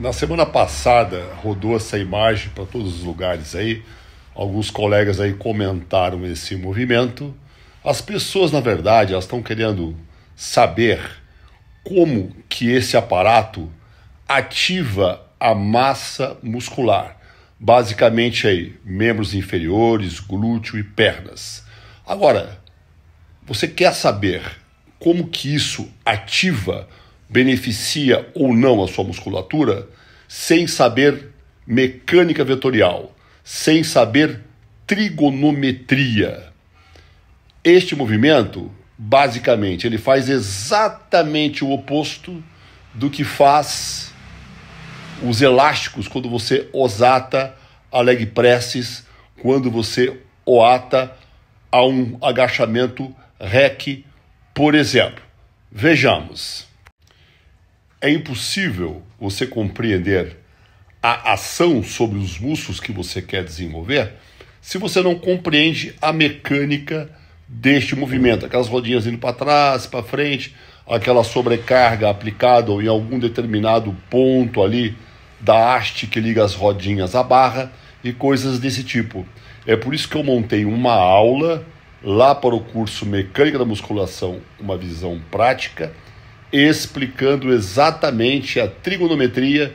Na semana passada rodou essa imagem para todos os lugares aí. Alguns colegas aí comentaram esse movimento. As pessoas, na verdade, elas estão querendo saber como que esse aparato ativa a massa muscular. Basicamente aí, membros inferiores, glúteo e pernas. Agora, você quer saber como que isso ativa beneficia ou não a sua musculatura sem saber mecânica vetorial, sem saber trigonometria. Este movimento, basicamente, ele faz exatamente o oposto do que faz os elásticos quando você osata a leg presses, quando você oata a um agachamento rec, por exemplo. Vejamos. É impossível você compreender a ação sobre os músculos que você quer desenvolver se você não compreende a mecânica deste movimento, aquelas rodinhas indo para trás, para frente, aquela sobrecarga aplicada em algum determinado ponto ali da haste que liga as rodinhas à barra e coisas desse tipo. É por isso que eu montei uma aula lá para o curso Mecânica da Musculação, uma visão prática explicando exatamente a trigonometria,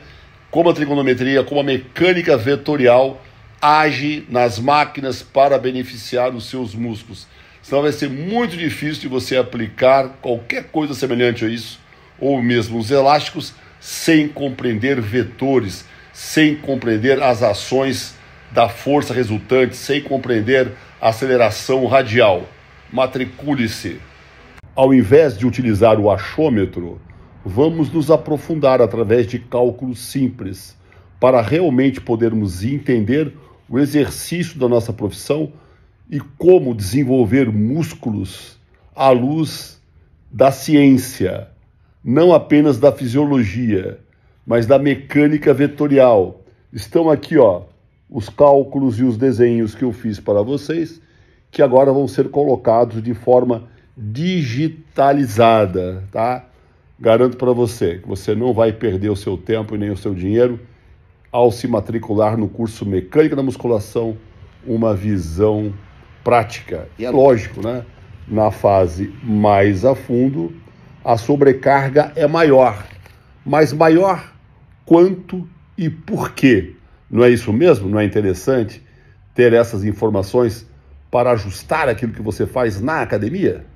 como a trigonometria, como a mecânica vetorial age nas máquinas para beneficiar os seus músculos. Senão vai ser muito difícil de você aplicar qualquer coisa semelhante a isso, ou mesmo os elásticos, sem compreender vetores, sem compreender as ações da força resultante, sem compreender a aceleração radial. Matricule-se. Ao invés de utilizar o achômetro, vamos nos aprofundar através de cálculos simples para realmente podermos entender o exercício da nossa profissão e como desenvolver músculos à luz da ciência, não apenas da fisiologia, mas da mecânica vetorial. Estão aqui, ó, os cálculos e os desenhos que eu fiz para vocês, que agora vão ser colocados de forma digitalizada, tá? Garanto para você que você não vai perder o seu tempo e nem o seu dinheiro ao se matricular no curso Mecânica da Musculação, uma visão prática. E é lógico, né? Na fase mais a fundo, a sobrecarga é maior. Mas maior quanto e por quê? Não é isso mesmo? Não é interessante ter essas informações para ajustar aquilo que você faz na academia?